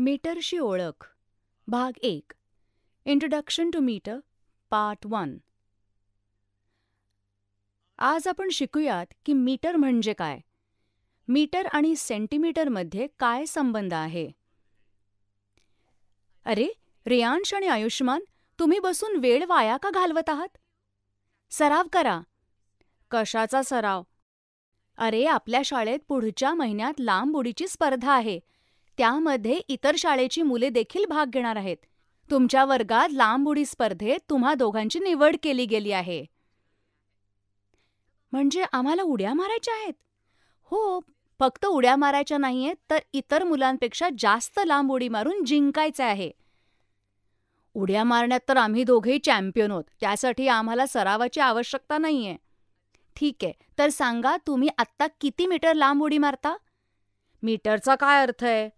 मीटरशी ओळख भाग एक introduction to meter part one आज आपण शिकूयात की मीटर म्हणजे काय मीटर आणि सेंटीमीटरमध्ये काय संबंध आहे अरे रियांश आणि आयुष्मान तुम्ही बसून वेळ वाया का घालवत आहात सराव करा कशाचा सराव अरे आपल्या शाळेत पुढच्या महिन्यात लांब उडीची स्पर्धा आहे त्यामध्ये इतर शाळेची मुले देखील भाग घेणार आहेत. तुमच्या वर्गात लांब उडी स्पर्धेत तुम्हा दोघांची निवड केली गेली आहे. म्हणजे आम्हाला उड्या मारायच्या आहेत? हो, फक्त उड्या मारायच्या नाहीये तर इतर मुलांपेक्षा जास्त लांब उडी मारून जिंकायचं आहे. उड्या मारण्यात तर आम्ही दोघेही चॅम्पियन आहोत, त्यासाठी आम्हाला सरावाची आवश्यकता नाहीये. ठीक आहे, तर सांगा तुम्ही आत्ता किती मीटर लांब उडी मारता? मीटरचा काय अर्थ आहे?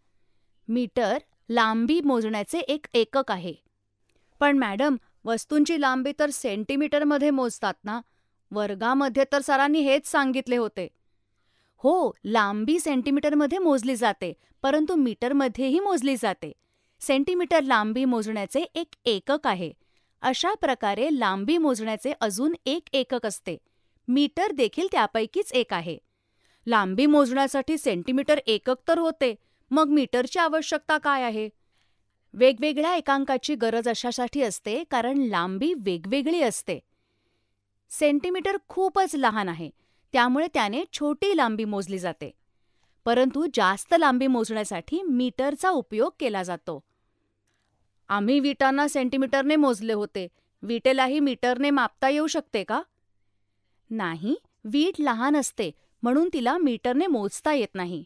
मीटर लांबी मोजण्याचे एक एकक आहे पण मॅडम वस्तूंची लांबी तर सेंटीमीटरमध्ये मोजतात ना वर्गामध्ये तर सरांनी हेच सांगितले होते हो लांबी सेंटीमीटरमध्ये मोजली जाते परंतु मीटरमध्येही मोजली जाते सेंटीमीटर लांबी मोजण्याचे एक एकक आहे अशा प्रकारे लांबी मोजण्याचे अजून एक एकक असते मीटर देखील त्यापैकीच एक आहे लांबी मोजण्यासाठी सेंटीमीटर एकक तर होते मग मीटरची आवश्यकता काय आहे वेगवेगळ्या एकांकाची गरज अशासाठी असते कारण लांबी वेगवेगळी असते सेंटीमीटर खूपच लहान आहे त्यामुळे त्याने छोटी लांबी मोजली जाते परंतु जास्त लांबी मोजण्यासाठी मीटरचा उपयोग केला जातो आम्ही विटांना सेंटीमीटरने मोजले होते विटेलाही मीटरने मापता येऊ शकते का नाही वीट लहान असते म्हणून तिला मीटरने मोजता येत नाही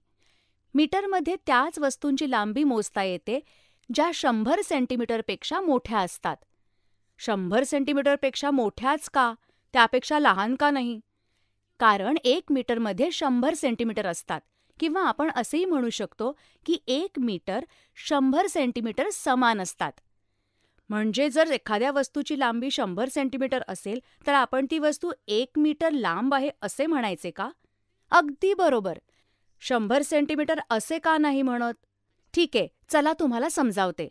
मीटरमध्ये त्याच वस्तूंची लांबी मोजता येते ज्या शंभर सेंटीमीटरपेक्षा मोठ्या असतात शंभर सेंटीमीटरपेक्षा मोठ्याच का त्यापेक्षा लहान का नाही कारण एक मीटरमध्ये शंभर सेंटीमीटर असतात किंवा आपण असेही म्हणू शकतो की एक मीटर शंभर सेंटीमीटर समान असतात म्हणजे जर एखाद्या वस्तूची लांबी शंभर सेंटीमीटर असेल तर आपण ती वस्तू एक मीटर लांब आहे असे म्हणायचे का अगदी बरोबर शंभर सेंटीमीटर असे का नाही म्हणत ठीक आहे चला तुम्हाला समजावते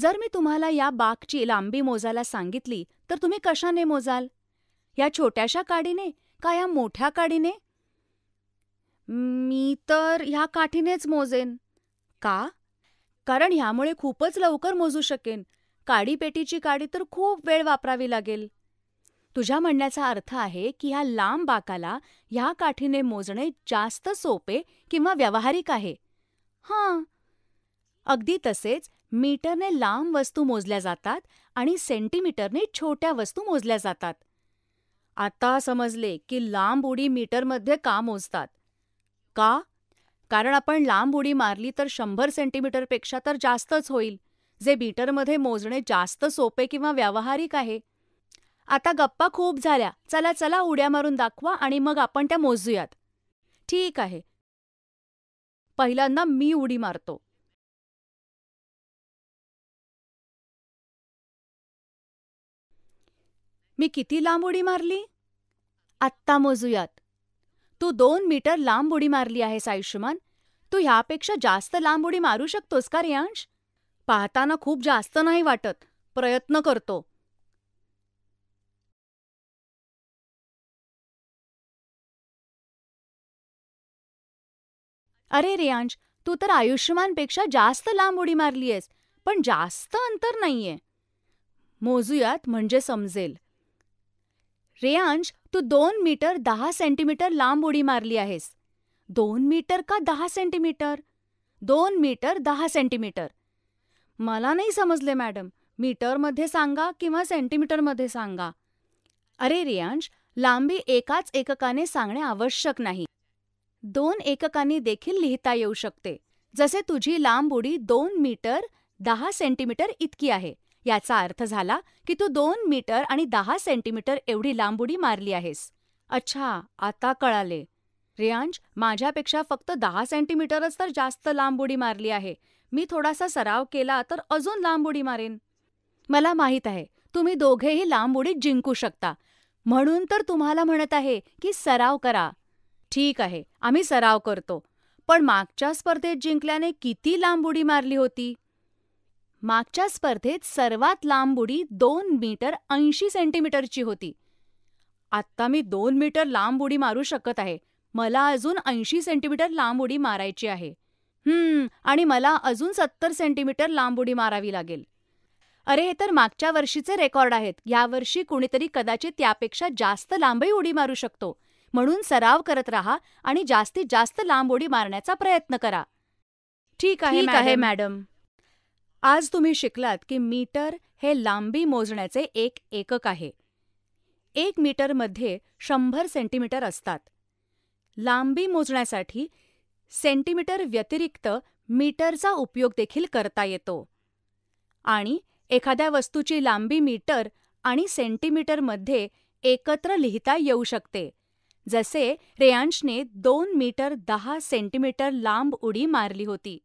जर मी तुम्हाला या बागची लांबी मोजायला सांगितली तर तुम्ही कशाने मोजाल या छोट्याशा काडीने का या मोठ्या काडीने मी तर ह्या काठीनेच मोजेन का कारण ह्यामुळे खूपच लवकर मोजू शकेन काडीपेटीची काडी तर खूप वेळ वापरावी लागेल तुझ्या म्हणण्याचा अर्थ आहे की ह्या लांब बाकाला ह्या काठीने मोजणे जास्त सोपे किंवा व्यावहारिक आहे हां अगदी तसेच मीटरने लांब वस्तू मोजल्या जातात आणि सेंटीमीटरने छोट्या वस्तू मोजल्या जातात आता समजले की लांब उडी मीटरमध्ये का मोजतात का कारण आपण लांब उडी मारली तर शंभर सेंटीमीटरपेक्षा तर जास्तच होईल जे मीटरमध्ये मोजणे जास्त सोपे किंवा व्यावहारिक आहे आता गप्पा खूप झाल्या चला चला उड्या मारून दाखवा आणि मग आपण त्या मोजूयात ठीक आहे पहिल्यांदा मी उडी मारतो मी किती लांब उडी मारली आत्ता मोजूयात तू दोन मीटर लांब उडी मारली आहेस आयुष्यमान तू ह्यापेक्षा जास्त लांब उडी मारू शकतोस का रियांश पाहताना खूप जास्त नाही वाटत प्रयत्न करतो अरे रेयांश तू तर आयुष्यमानपेक्षा जास्त लांब उडी आहेस पण जास्त अंतर नाहीये मोजूयात म्हणजे समजेल रेयांश तू दोन मीटर दहा सेंटीमीटर लांब उडी मारली आहेस दोन मीटर का दहा सेंटीमीटर दोन मीटर दहा सेंटीमीटर मला नाही समजले मॅडम मीटरमध्ये सांगा किंवा सेंटीमीटरमध्ये सांगा अरे रेयांश लांबी एकाच एककाने सांगणे आवश्यक नाही दोन एककांनी देखील लिहिता येऊ शकते जसे तुझी लांब उडी दोन मीटर दहा सेंटीमीटर इतकी आहे याचा अर्थ झाला की तू दोन मीटर आणि दहा सेंटीमीटर एवढी लांब उडी मारली आहेस अच्छा आता कळाले रियांश माझ्यापेक्षा फक्त दहा सेंटीमीटरच तर जास्त लांब उडी मारली आहे मी थोडासा सराव केला तर अजून लांब उडी मारेन मला माहीत आहे तुम्ही दोघेही लांब उडी जिंकू शकता म्हणून तर तुम्हाला म्हणत आहे की सराव करा ठीक आहे, आम्ही सराव करतो, पण मागच्या स्पर्धेत जिंकल्याने किती लांब उडी मारली होती? मागच्या स्पर्धेत सर्वात लांब उडी दोन मीटर ऐंशी सेंटीमीटरची होती. आत्ता मी दोन मीटर लांब उडी मारू शकत आहे. मला अजून ऐंशी सेंटीमीटर लांब उडी मारायची आहे. हम्म आणि मला अजून सत्तर सेंटीमीटर लांब उडी मारावी लागेल. अरे हे तर मागच्या वर्षीचे रेकॉर्ड आहेत. यावर्षी कुणीतरी कदाचित त्यापेक्षा जास्त लांबही उडी मारू शकतो. म्हणून सराव करत राहा आणि जास्तीत जास्त लांब उडी मारण्याचा प्रयत्न करा ठीक आहे मॅडम आज तुम्ही शिकलात की मीटर हे लांबी मोजण्याचे एक एकक आहे एक मीटरमध्ये शंभर सेंटीमीटर असतात लांबी मोजण्यासाठी सेंटीमीटर व्यतिरिक्त मीटरचा उपयोग देखील करता येतो आणि एखाद्या वस्तूची लांबी मीटर आणि सेंटीमीटरमध्ये एकत्र लिहिता येऊ शकते जसे रेयांशने दोन मीटर दहा सेंटीमीटर लांब उडी मारली होती.